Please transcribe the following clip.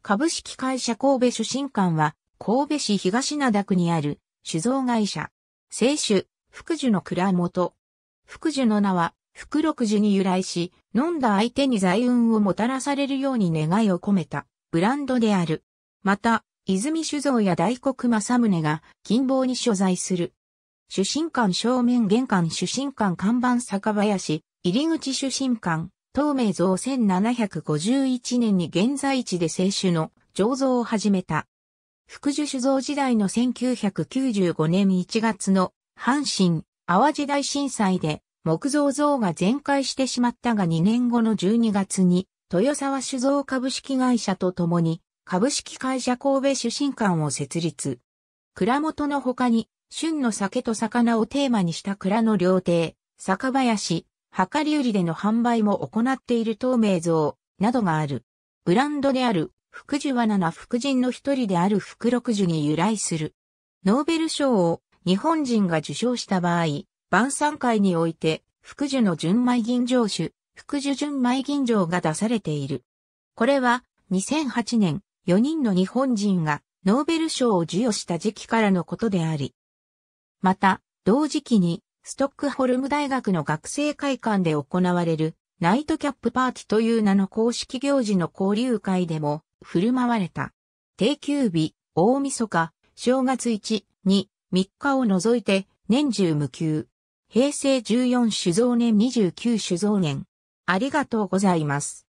株式会社神戸主審館は、神戸市東灘区にある酒造会社。清酒、福寿の蔵元。福寿の名は、福六寿に由来し、飲んだ相手に財運をもたらされるように願いを込めた、ブランドである。また、泉酒造や大黒正宗が金棒に所在する。主審館正面玄関主審館看板酒林、入口主審館。東明像1751年に現在地で清酒の醸造を始めた。福寿酒造時代の1995年1月の阪神・淡路大震災で木造像が全壊してしまったが2年後の12月に豊沢酒造株式会社と共に株式会社神戸酒身館を設立。蔵元の他に旬の酒と魚をテーマにした蔵の料亭、酒林、かり売りでの販売も行っている透明像などがある。ブランドである福寿は七福人の一人である福六寿に由来する。ノーベル賞を日本人が受賞した場合、晩餐会において福寿の純米吟醸酒、福寿純米吟醸が出されている。これは2008年4人の日本人がノーベル賞を授与した時期からのことであり。また、同時期にストックホルム大学の学生会館で行われるナイトキャップパーティという名の公式行事の交流会でも振る舞われた。定休日、大晦日、正月1、2、3日を除いて年中無休。平成14酒造年29酒造年。ありがとうございます。